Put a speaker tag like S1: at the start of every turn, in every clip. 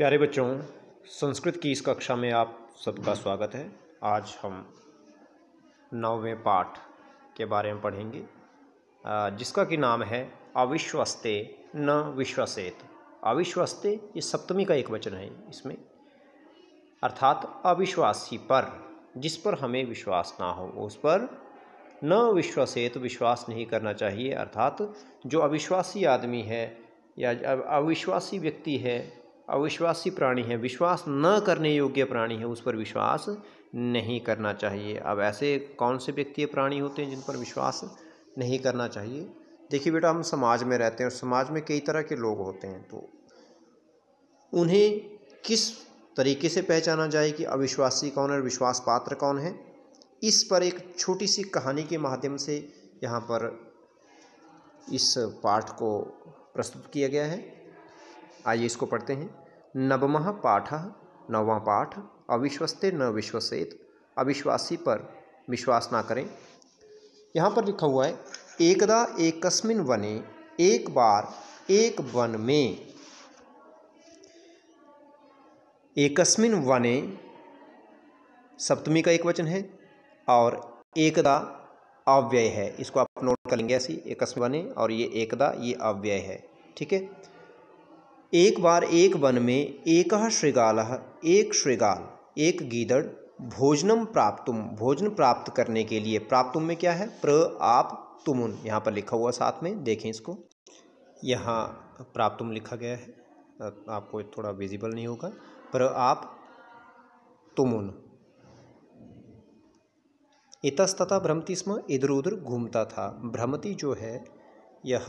S1: प्यारे बच्चों संस्कृत की इस कक्षा में आप सबका स्वागत है आज हम नौवें पाठ के बारे में पढ़ेंगे जिसका कि नाम है अविश्वस्ते न विश्वसेत अविश्वस्ते ये सप्तमी का एक वचन है इसमें अर्थात अविश्वासी पर जिस पर हमें विश्वास ना हो उस पर न विश्वसेत विश्वास नहीं करना चाहिए अर्थात जो अविश्वासी आदमी है या अविश्वासी व्यक्ति है अविश्वासी प्राणी है विश्वास न करने योग्य प्राणी है उस पर विश्वास नहीं करना चाहिए अब ऐसे कौन से व्यक्ति प्राणी होते हैं जिन पर विश्वास नहीं करना चाहिए देखिए बेटा हम समाज में रहते हैं और समाज में कई तरह के लोग होते हैं तो उन्हें किस तरीके से पहचाना जाए कि अविश्वासी कौन है और विश्वास पात्र कौन है इस पर एक छोटी सी कहानी के माध्यम से यहाँ पर इस पाठ को प्रस्तुत किया गया है आइए इसको पढ़ते हैं नवम पाठ नवम पाठ अविश्वस्ते न विश्वसेत अविश्वासी पर विश्वास ना करें यहाँ पर लिखा हुआ है एकदा एकस्मिन वने एक बार एक वन में एकस्मिन वने सप्तमी का एक वचन है और एकदा अव्यय है इसको आप नोट कर लेंगे ऐसी एकस्मिन वने और ये एकदा ये अव्यय है ठीक है एक बार एक वन में एक श्रृगाल एक श्रृगाल एक गीदड़ भोजनम प्राप्तुम भोजन प्राप्त करने के लिए प्राप्तुम में क्या है प्र आप तुमुन यहाँ पर लिखा हुआ साथ में देखें इसको यहाँ प्राप्तुम लिखा गया है आपको थोड़ा विजिबल नहीं होगा प्र आप तुमुन इतस्तता भ्रमती स्म इधर उधर घूमता था भ्रमती जो है यह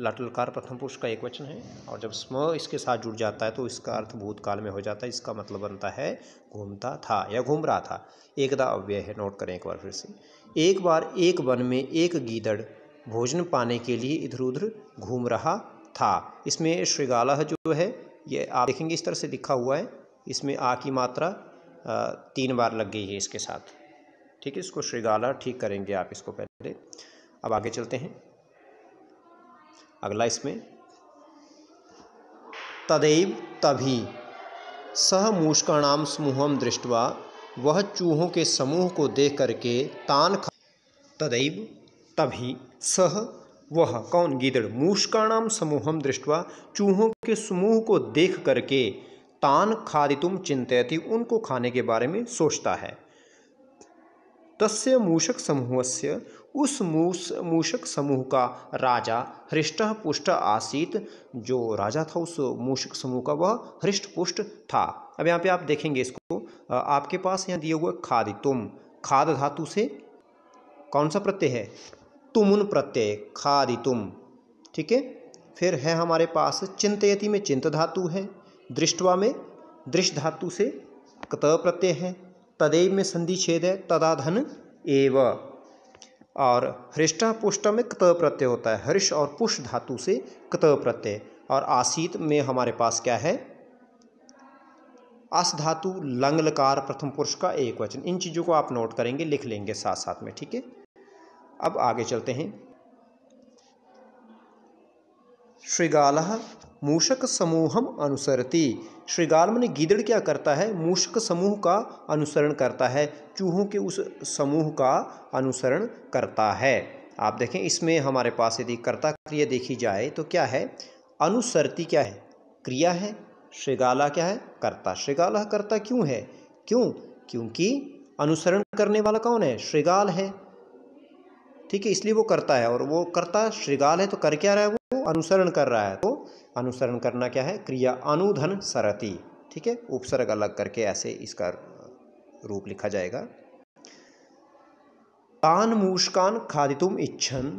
S1: लाटलकार प्रथम पुरुष का एक वचन है और जब स्म इसके साथ जुड़ जाता है तो इसका अर्थ भूतकाल में हो जाता है इसका मतलब बनता है घूमता था या घूम रहा था एकदा अव्यय है नोट करें एक बार फिर से एक बार एक वन में एक गीदड़ भोजन पाने के लिए इधर उधर घूम रहा था इसमें श्रृगाला जो है ये आप देखेंगे इस तरह से लिखा हुआ है इसमें आ की मात्रा तीन बार लग गई है इसके साथ ठीक है इसको श्रीगाला ठीक करेंगे आप इसको पहले अब आगे चलते हैं अगला इसमें तदैव तभी सह मूषकाणाम समूहम दृष्टवा वह चूहों के समूह को देख करके तान खा तदैव तभी सह वह कौन गिदड़ मूषकाणाम समूहम दृष्टवा चूहों के समूह को देख करके तान खादितुम चिंतित उनको खाने के बारे में सोचता है तस्य मूषक समूह से उस मूस मूषक समूह का राजा हृष्ट पुष्ट आसित जो राजा था उस मूषक समूह का वह हृष्ट पुष्ट था अब यहाँ पे आप देखेंगे इसको आपके पास यहाँ दिए हुए खादि तुम खाद धातु से कौन सा प्रत्यय है तुमुन प्रत्यय खादि तुम ठीक है फिर है हमारे पास चिंतयति में चिंत धातु है दृष्टवा में दृष्ट धातु से कत प्रत्यय है तदेव में संधि छेद है तदाधन एव और हृष्टा पुष्ट में कत प्रत्यय होता है हर्ष और पुष्ट धातु से कत प्रत्यय और आसीत में हमारे पास क्या है अस धातु लंगलकार प्रथम पुरुष का एक वचन इन चीज़ों को आप नोट करेंगे लिख लेंगे साथ साथ में ठीक है अब आगे चलते हैं श्रीगाल मूषक समूहम अनुसरती श्रीगालम मन गिदड़ क्या करता है मूषक समूह का अनुसरण करता है चूहों के उस समूह का अनुसरण करता है आप देखें इसमें हमारे पास यदि कर्ता क्रिया देखी जाए तो क्या है अनुसरती क्या है क्रिया है श्रीगाला क्या है कर्ता श्रीगाला कर्ता क्यों है क्यों क्योंकि अनुसरण करने वाला कौन है श्रीगाल है ठीक है इसलिए वो करता है और वो करता श्रीगाल है तो कर क्या रहा है वो अनुसरण कर रहा है तो अनुसरण करना क्या है क्रिया अनुधन सरति ठीक है उपसर्ग अलग करके ऐसे इसका रूप लिखा जाएगा तान मूषकान खादितुम इच्छन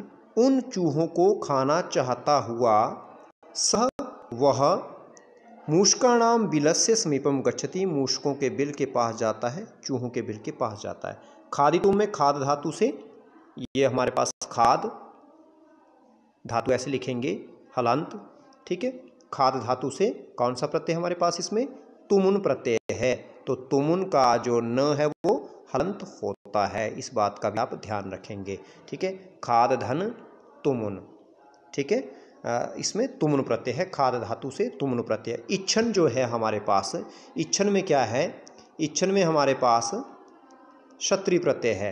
S1: उन चूहों को खाना चाहता हुआ सह वह मूषकाणाम बिलस से समीपम गच्छती मूषकों के बिल के पास जाता है चूहों के बिल के पास जाता है खादितुम में खाद धातु से ये हमारे पास खाद धातु ऐसे लिखेंगे हलंत ठीक है खाद धातु से कौन सा प्रत्यय हमारे पास इसमें तुमुन प्रत्यय है तो तुमुन का जो न है वो हलंत होता है इस बात का भी आप ध्यान रखेंगे ठीक है खाद धन तुमुन ठीक है इसमें तुमन प्रत्यय है खाद धातु से तुमन प्रत्यय इच्छन जो है हमारे पास इच्छन में क्या है इच्छन में हमारे पास क्षत्रि प्रत्यय है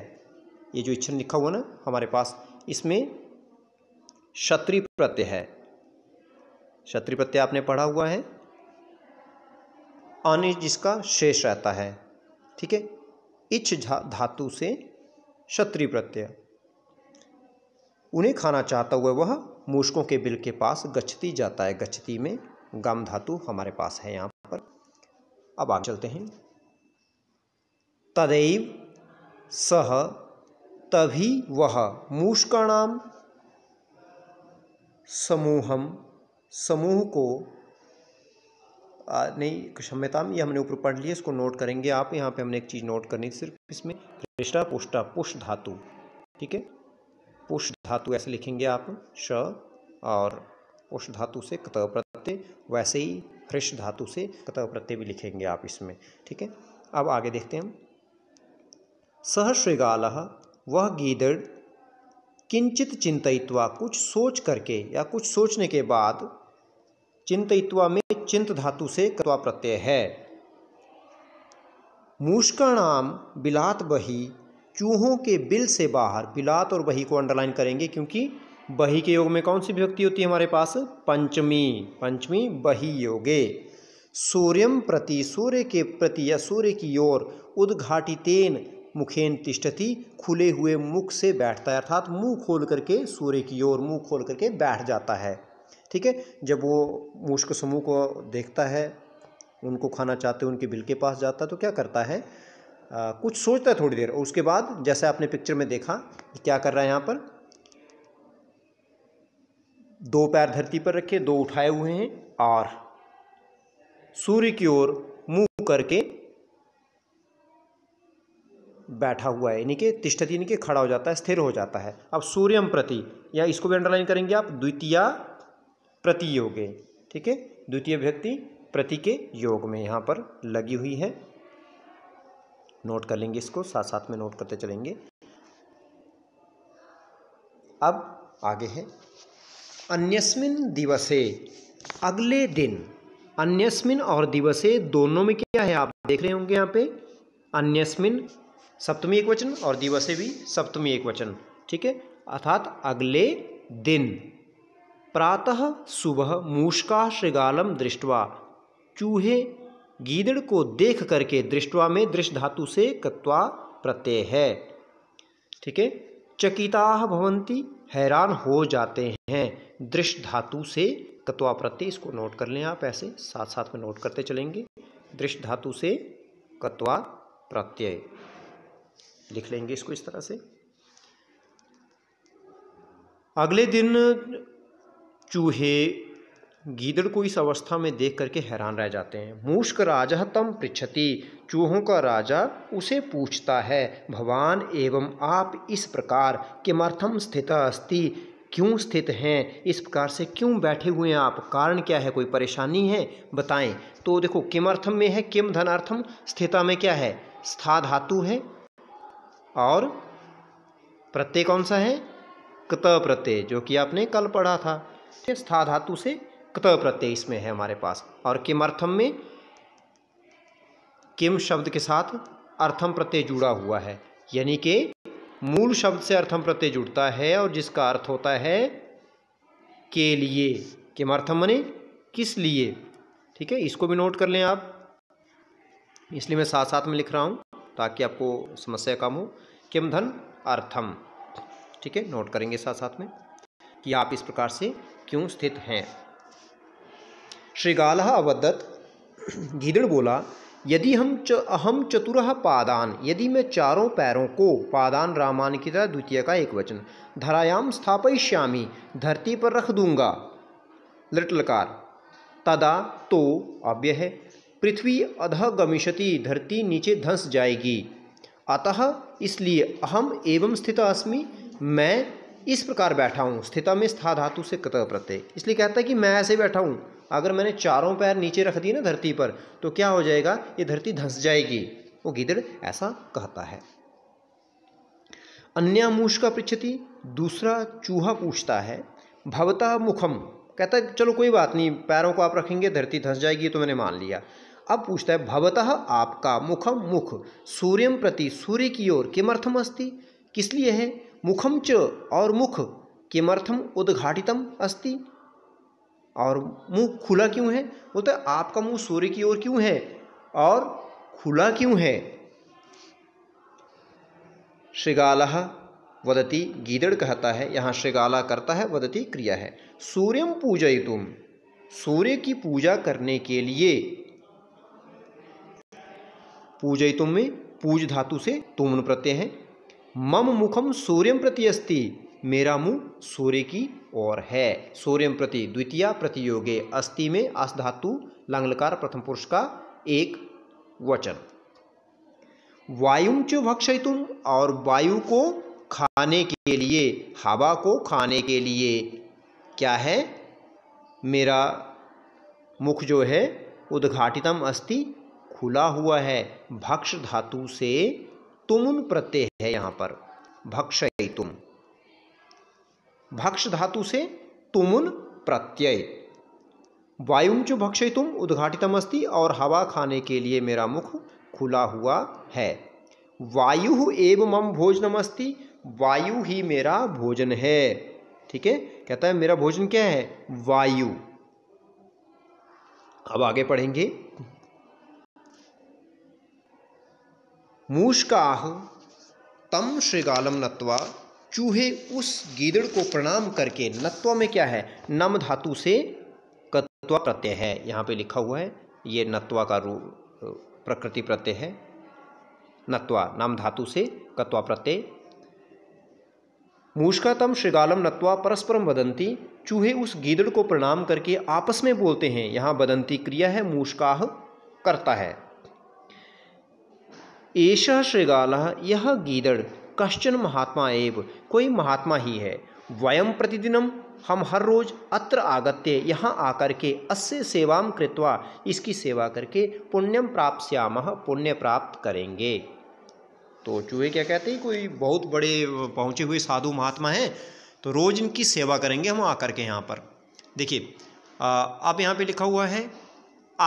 S1: ये जो इच्छन लिखा हुआ ना हमारे पास इसमें क्षत्रि प्रत्यय है क्षत्रि प्रत्यय आपने पढ़ा हुआ है अन जिसका शेष रहता है ठीक है इच्छ धातु से क्षत्रि प्रत्यय उन्हें खाना चाहता हुआ वह मूषकों के बिल के पास गच्छती जाता है गच्छती में गम धातु हमारे पास है यहाँ पर अब आगे चलते हैं तदैव सह तभी वह मूषकाणाम समूहम समूह को आ, नहीं क्षम्यताम ये हमने ऊपर पढ़ लिया इसको नोट करेंगे आप यहाँ पे हमने एक चीज़ नोट करनी सिर्फ इसमें रिष्टा पुष्टा पुष धातु ठीक है पुष धातु ऐसे लिखेंगे आप श और पुष धातु से कत प्रत्यय वैसे ही हृष धातु से कत प्रत्यय भी लिखेंगे आप इसमें ठीक है अब आगे देखते हैं सह श्रृगाल वह गीदड़ किंचित चिंतित्वा कुछ सोच करके या कुछ सोचने के बाद चिंतित्वा में चिंत धातु से कत्वा प्रत्यय है मूषकाणाम बिलात बही चूहों के बिल से बाहर बिलात और बही को अंडरलाइन करेंगे क्योंकि बही के योग में कौन सी व्यक्ति होती है हमारे पास पंचमी पंचमी बही योगे सूर्यम प्रति सूर्य के प्रति या सूर्य की ओर उद्घाटितेन मुखेन तिष्ठति खुले हुए मुख से बैठता है अर्थात मुंह खोल करके सूर्य की ओर मुंह खोल करके बैठ जाता है ठीक है जब वो मुश्क समूह को देखता है उनको खाना चाहते हैं उनके बिल के पास जाता है तो क्या करता है आ, कुछ सोचता है थोड़ी देर और उसके बाद जैसे आपने पिक्चर में देखा क्या कर रहा है यहाँ पर दो पैर धरती पर रखे दो उठाए हुए हैं और सूर्य की ओर मुंह करके बैठा हुआ है यानी कि तिष्ठति यानी कि खड़ा हो जाता है स्थिर हो जाता है अब सूर्यम प्रति या इसको भी अंडरलाइन करेंगे आप द्वितीय प्रति योगे ठीक है द्वितीय व्यक्ति प्रति के योग में यहाँ पर लगी हुई है नोट कर लेंगे इसको साथ साथ में नोट करते चलेंगे अब आगे है अन्यस्मिन दिवसे अगले दिन अन्यस्मिन और दिवसे दोनों में क्या है आप देख रहे होंगे यहाँ पे अन्यस्मिन सप्तमी एक वचन और दिवसे भी सप्तमी एक वचन ठीक है अर्थात अगले दिन प्रातः सुबह मूषका श्रृगालम दृष्टवा चूहे गीदड़ को देख करके दृष्टवा में दृष्ट धातु से कत्वा प्रत्यय है ठीक है चकिता भवंती हैरान हो जाते हैं दृष्ट धातु से कत्वा प्रत्यय इसको नोट कर लें आप ऐसे साथ साथ में नोट करते चलेंगे दृष्ट धातु से कत्वा प्रत्यय लिख लेंगे इसको इस तरह से अगले दिन चूहे गीदड़ को इस अवस्था में देख करके हैरान रह जाते हैं मूष्क राजा तम पृछति चूहों का राजा उसे पूछता है भवान एवं आप इस प्रकार किमर्थम स्थित अस्थि क्यों स्थित हैं इस प्रकार से क्यों बैठे हुए हैं आप कारण क्या है कोई परेशानी है बताएं तो देखो किमर्थम में है किम धनार्थम स्थिता में क्या है स्था धातु है और प्रत्यय कौन सा है कत प्रत्यय जो कि आपने कल पढ़ा था स्था धातु से कत प्रत्यय इसमें है हमारे पास और किम अर्थम में किम शब्द के साथ अर्थम प्रत्यय जुड़ा हुआ है यानी कि मूल शब्द से अर्थम प्रत्यय जुड़ता है और जिसका अर्थ होता है के लिए किम अर्थम मने किस लिए ठीक है इसको भी नोट कर लें आप इसलिए मैं साथ साथ में लिख रहा हूँ ताकि आपको समस्या कम हो किम धन अर्थम ठीक है नोट करेंगे साथ साथ में कि आप इस प्रकार से क्यों स्थित हैं श्रीगाल अवदत घिदड़ बोला यदि हम च अहम चतुर पादान यदि मैं चारों पैरों को पादान रामान की तरह द्वितीय का एक वचन धरायाम स्थापयिष्यामी धरती पर रख दूंगा लिटलकार तदा तो अव्य है पृथ्वी अध गमिष्यति धरती नीचे धंस जाएगी अतः इसलिए अहम एवं स्थित अस्मि मैं इस प्रकार बैठा हूँ स्थिता में स्था धातु से कतः प्रत्यय इसलिए कहता है कि मैं ऐसे बैठा हूँ अगर मैंने चारों पैर नीचे रख दिए ना धरती पर तो क्या हो जाएगा ये धरती धंस जाएगी वो गिदड़ ऐसा कहता है अन्य मूष का पृछति दूसरा चूहा पूछता है भवता मुखम कहता है चलो कोई बात नहीं पैरों को आप रखेंगे धरती धंस जाएगी तो मैंने मान लिया अब पूछता है भवतः आपका मुखम मुख सूर्यम प्रति सूर्य की ओर किमर्थम अस्ति किस लिए है मुखम च और मुख किमर्थम उद्घाटितम अस्ति और मुंह खुला क्यों है बोलते तो आपका मुंह सूर्य की ओर क्यों है और खुला क्यों है श्रीगाल वदती गीदड़ कहता है यहाँ श्रीगाला करता है वदती क्रिया है सूर्यम तुम सूर्य की पूजा करने के लिए पूजयितुम में पूज धातु से तुमन प्रत्यय है मम मुखम सूर्यम प्रति अस्ति मेरा मुंह सूर्य की ओर है सूर्यम प्रति द्वितीय प्रतियोगे अस्ति में अस धातु लंगलकार प्रथम पुरुष का एक वचन वायुम च भक्षयितुम और वायु को खाने के लिए हवा को खाने के लिए क्या है मेरा मुख जो है उद्घाटितम अस्ति खुला हुआ है भक्ष धातु से तुमुन प्रत्यय है यहां पर भक्ष तुम भक्ष धातु से तुमुन प्रत्यय वायुम जो भक्ष तुम उद्घाटितम अस्ति और हवा खाने के लिए मेरा मुख खुला हुआ है वायु एव मम भोजनम अस्ति वायु ही मेरा भोजन है ठीक है कहता है मेरा भोजन क्या है वायु अब आगे पढ़ेंगे मूषका तम श्रीगालम नत्वा चूहे उस गीदड़ को प्रणाम करके नत्व में क्या है नम धातु से कत्वा प्रत्यय है यहाँ पे लिखा हुआ है ये नत्वा का रूप प्रकृति प्रत्यय है नत्वा नम धातु से कत्वा प्रत्यय मूषकातम श्रीगालम नत्वा परस्परम वदंती चूहे उस गीदड़ को प्रणाम करके आपस में बोलते हैं यहाँ बदंती क्रिया है मूषकाह करता है ऐसा श्रृगाल यह गीदड़ कश्चन महात्मा एव कोई महात्मा ही है वयम प्रतिदिनम हम हर रोज अत्र आगत्य यहाँ आकर के अस्य सेवाम कृत्वा इसकी सेवा करके पुण्यम प्राप्त श्याम पुण्य प्राप्त करेंगे तो चूहे क्या कहते हैं कोई बहुत बड़े पहुँचे हुए साधु महात्मा हैं तो रोज़ इनकी सेवा करेंगे हम आकर के यहाँ पर देखिए अब यहाँ पे लिखा हुआ है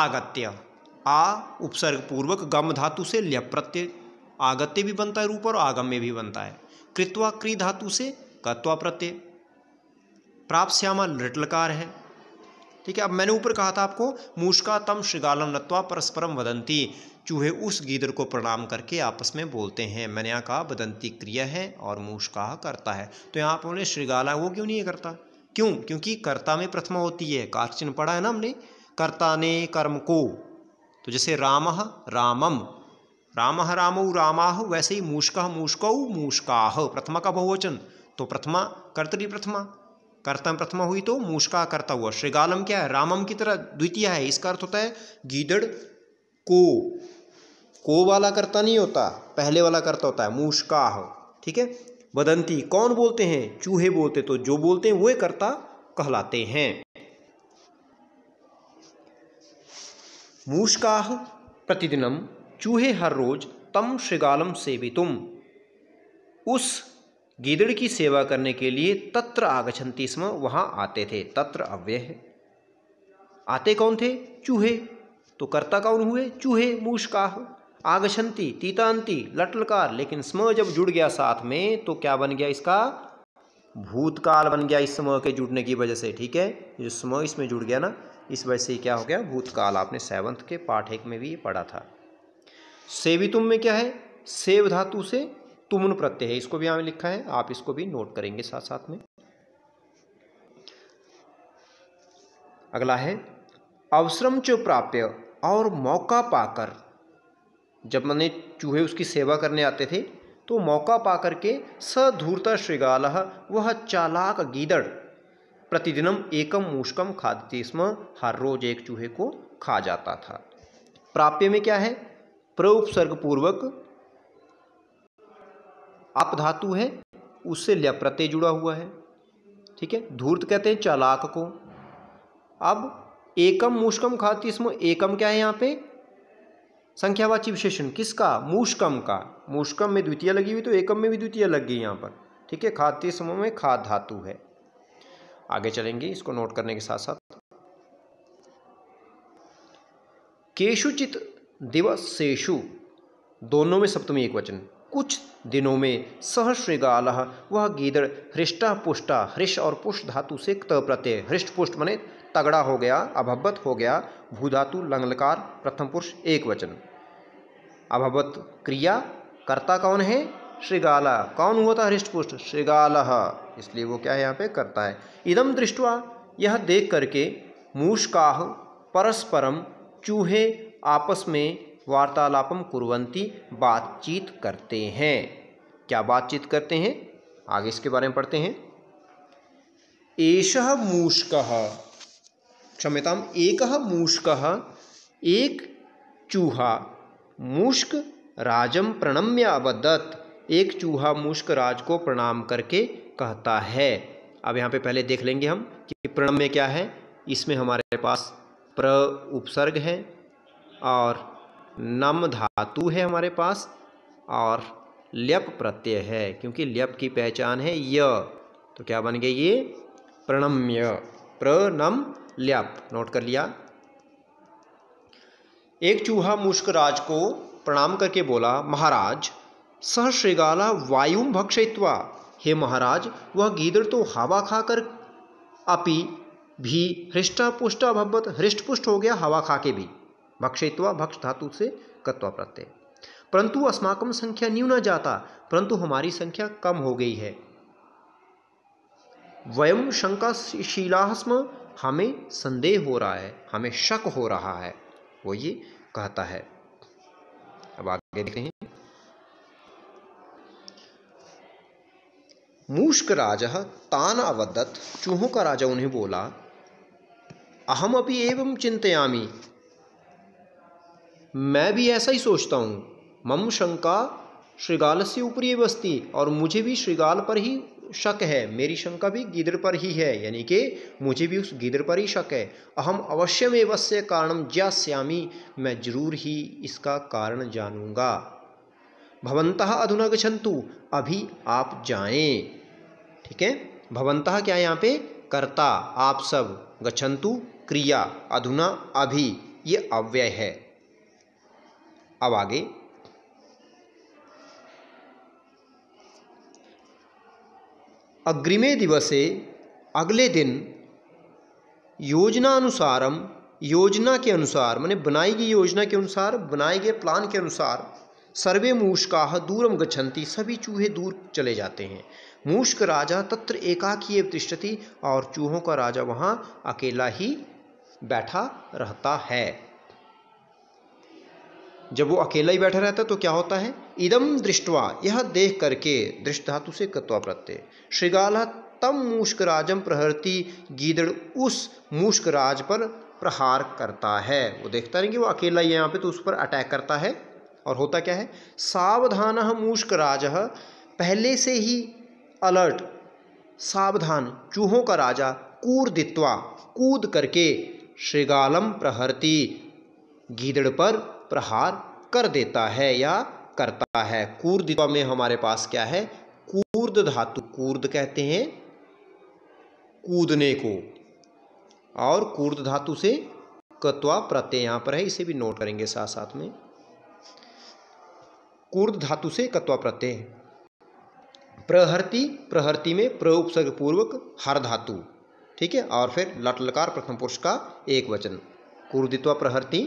S1: आगत्य आ उपसर्ग पूर्वक गम धातु से ल्यप प्रत्यय आगत्य भी बनता है रूप और आगम में भी बनता है कृत्वा क्री धातु से कत्वा प्रत्यय प्राप्त श्यामा लृटलकार है ठीक है अब मैंने ऊपर कहा था आपको मूषका तम श्रृगालम नत्वा परस्परम वदंती चूहे उस गीदर को प्रणाम करके आपस में बोलते हैं मैंने यहाँ कहा वदंती क्रिया है और मूषकाह करता है तो यहाँ पर उन्हें श्रृगाला वो क्यों नहीं करता क्यों क्योंकि कर्ता में प्रथमा होती है कार्चिन पढ़ा है ना हमने कर्ता ने कर्म को तो जैसे राम रामम राम रामौ रामाह वैसे ही मूषक मूषकौ मूषकाह प्रथमा का बहुवचन तो प्रथमा कर्तरी प्रथमा कर्तम प्रथमा हुई तो मूषका करता हुआ श्रीगालम क्या है रामम की तरह द्वितीय है इसका अर्थ होता है गीदड़ को को वाला करता नहीं होता पहले वाला करता होता है मूषकाह ठीक है वदंती कौन बोलते हैं चूहे बोलते तो जो बोलते हैं वह कर्ता कहलाते हैं मूषका प्रतिदिन चूहे हर रोज तम श्रृगालम सेवितुम उस गीदड़ की सेवा करने के लिए तत्र आगछंती स्म वहाँ आते थे तत्र अव्यय है आते कौन थे चूहे तो कर्ता कौन हुए चूहे मूषकाह आगछंती तीतांती लटलकार लेकिन स्म जब जुड़ गया साथ में तो क्या बन गया इसका भूतकाल बन गया इस स्म के जुड़ने की वजह से ठीक है जो स्म इसमें जुड़ गया ना इस वजह से क्या हो गया भूतकाल आपने सेवंथ के पाठ एक में भी ये पढ़ा था सेवितुम में क्या है सेव धातु से तुमन प्रत्यय है इसको भी यहाँ लिखा है आप इसको भी नोट करेंगे साथ साथ में अगला है अवसरम च प्राप्य और मौका पाकर जब मैंने चूहे उसकी सेवा करने आते थे तो मौका पाकर के सधूर्ता श्रीगाल वह चालाक गीदड़ प्रतिदिनम एकम मूषकम खाते स्म हर रोज एक चूहे को खा जाता था प्राप्य में क्या है प्रउपसर्ग पूर्वक आप धातु है उससे लप्रत्यय जुड़ा हुआ है ठीक है धूर्त कहते हैं चालाक को अब एकम मूषकम खाते स्म एकम क्या है यहाँ पे संख्यावाची विशेषण किसका मूषकम का मूषकम में द्वितीय लगी हुई तो एकम में भी द्वितीय लग गई यहाँ पर ठीक है खाद्य समूह में खाद धातु है आगे चलेंगे इसको नोट करने के साथ साथ केशुचित दिवसेशु दोनों में सप्तमी एक वचन कुछ दिनों में सहश्रृगाल वह गीदड़ हृष्टा पुष्टा हृष और पुष्ट धातु से त प्रत्यय हृष्ट पुष्ट मने तगड़ा हो गया अभवत हो गया भूधातु लंगलकार प्रथम पुरुष एक वचन अभवत क्रिया कर्ता कौन है श्रीगाला कौन हुआ था हृष्ट पुष्ट श्रीगाल इसलिए वो क्या है यहाँ पे करता है इदम दृष्टवा यह देख करके मूषकाह परस्परम चूहे आपस में वार्तालापम कुरवंती बातचीत करते हैं क्या बातचीत करते हैं आगे इसके बारे में पढ़ते हैं एष मूषक क्षम्यता एक मूषक एक चूहा मूष्क राजम प्रणम्य अवदत्त एक चूहा मूष्क राज को प्रणाम करके कहता है अब यहाँ पे पहले देख लेंगे हम कि प्रणम में क्या है इसमें हमारे पास प्र उपसर्ग है और नम धातु है हमारे पास और ल्यप प्रत्यय है क्योंकि ल्यप की पहचान है य तो क्या बन गई ये प्रणम्य प्रणम ल्यप नोट कर लिया एक चूहा मुश्कराज को प्रणाम करके बोला महाराज सह श्रीगाला वायुम भक्षित्वा हे महाराज वह गीदड़ तो हवा खाकर अपि भी पुष्टा भगवत हृष्टपुष्ट हो गया हवा खा के भी भक्षित्वा भक्ष धातु से कत्वा प्रत्यय परंतु अस्माकम संख्या न जाता परंतु हमारी संख्या कम हो गई है वयम शंका स्म हमें संदेह हो रहा है हमें शक हो रहा है वो ये कहता है अब आगे देखते हैं मूषक राज तान अवदत चूहों का राजा उन्हें बोला अहम अभी एवं चिंतयामी मैं भी ऐसा ही सोचता हूँ मम शंका श्रीगाल से ऊपरी बस्ती और मुझे भी श्रृगाल पर ही शक है मेरी शंका भी गिदर पर ही है यानी कि मुझे भी उस गिदर पर ही शक है अहम अवश्य में वस्य ज्यास्यामी मैं जरूर ही इसका कारण जानूंगा भवंत अधुना गंतु अभी आप जाएं ठीक है भवंतः क्या यहाँ पे कर्ता आप सब गछंतु क्रिया अधुना अभी ये अव्यय है अब आगे अग्रिमे दिवसे अगले दिन योजना अनुसारम योजना के अनुसार मैंने बनाई गई योजना के अनुसार बनाए गए प्लान के अनुसार सर्वे मूषका दूरम गछंती सभी चूहे दूर चले जाते हैं का राजा तत्र एकाकी तिष्ठति और चूहों का राजा वहां अकेला ही बैठा रहता है जब वो अकेला ही बैठा रहता है तो क्या होता है इदम दृष्टवा यह देख करके दृष्ट धातु से कत्वा प्रत्यय श्रीगाला तम राजम प्रहरती गीदड़ उस राज पर प्रहार करता है वो देखता नहीं कि वो अकेला ही है यहाँ पे तो उस पर अटैक करता है और होता क्या है सावधान राज पहले से ही अलर्ट सावधान चूहों का राजा कूर्दित्वा कूद करके श्रीगालम प्रहरती गीदड़ पर प्रहार कर देता है या करता है कूर्दित्वा में हमारे पास क्या है कूर्द धातु कूर्द कहते हैं कूदने को और कूर्द धातु से कत्वा प्रत्यय यहां पर है इसे भी नोट करेंगे साथ साथ में कूर्द धातु से कत्वा प्रत्यय प्रहृति प्रहृति में प्रउपसर्ग पूर्वक हर धातु ठीक है और फिर लटलकार प्रथम पुरुष का एक वचन कुरुदित्वा प्रहृति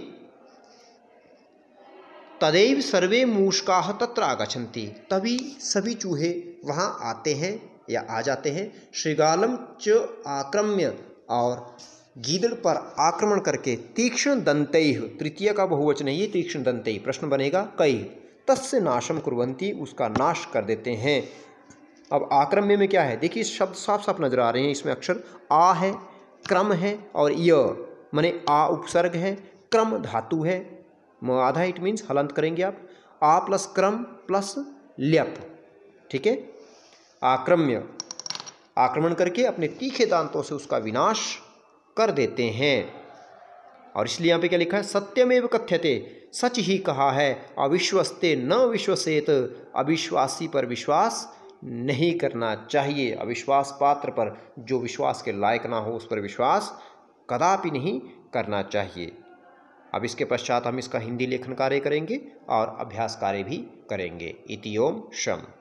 S1: तदैव सर्वे मूषका तत्र आगछन्ति तभी सभी चूहे वहाँ आते हैं या आ जाते हैं श्रीगालम च आक्रम्य और गीदड़ पर आक्रमण करके तीक्ष्ण दंत तृतीय का बहुवचन है ये तीक्ष्ण दंत प्रश्न बनेगा कई तस्य नाशम कुरंती उसका नाश कर देते हैं अब आक्रम्य में क्या है देखिए शब्द साफ साफ नजर आ रहे हैं इसमें अक्षर आ है क्रम है और य माने आ उपसर्ग है क्रम धातु है आधा इट मीन्स हलंत करेंगे आप आ प्लस क्रम प्लस ल्यप ठीक है आक्रम्य आक्रमण करके अपने तीखे दांतों से उसका विनाश कर देते हैं और इसलिए यहाँ पे क्या लिखा है सत्यमेव कथ्यते सच ही कहा है अविश्वस्ते न विश्वसेत अविश्वासी पर विश्वास नहीं करना चाहिए अविश्वास पात्र पर जो विश्वास के लायक ना हो उस पर विश्वास कदापि नहीं करना चाहिए अब इसके पश्चात हम इसका हिंदी लेखन कार्य करेंगे और अभ्यास कार्य भी करेंगे इति ओम शम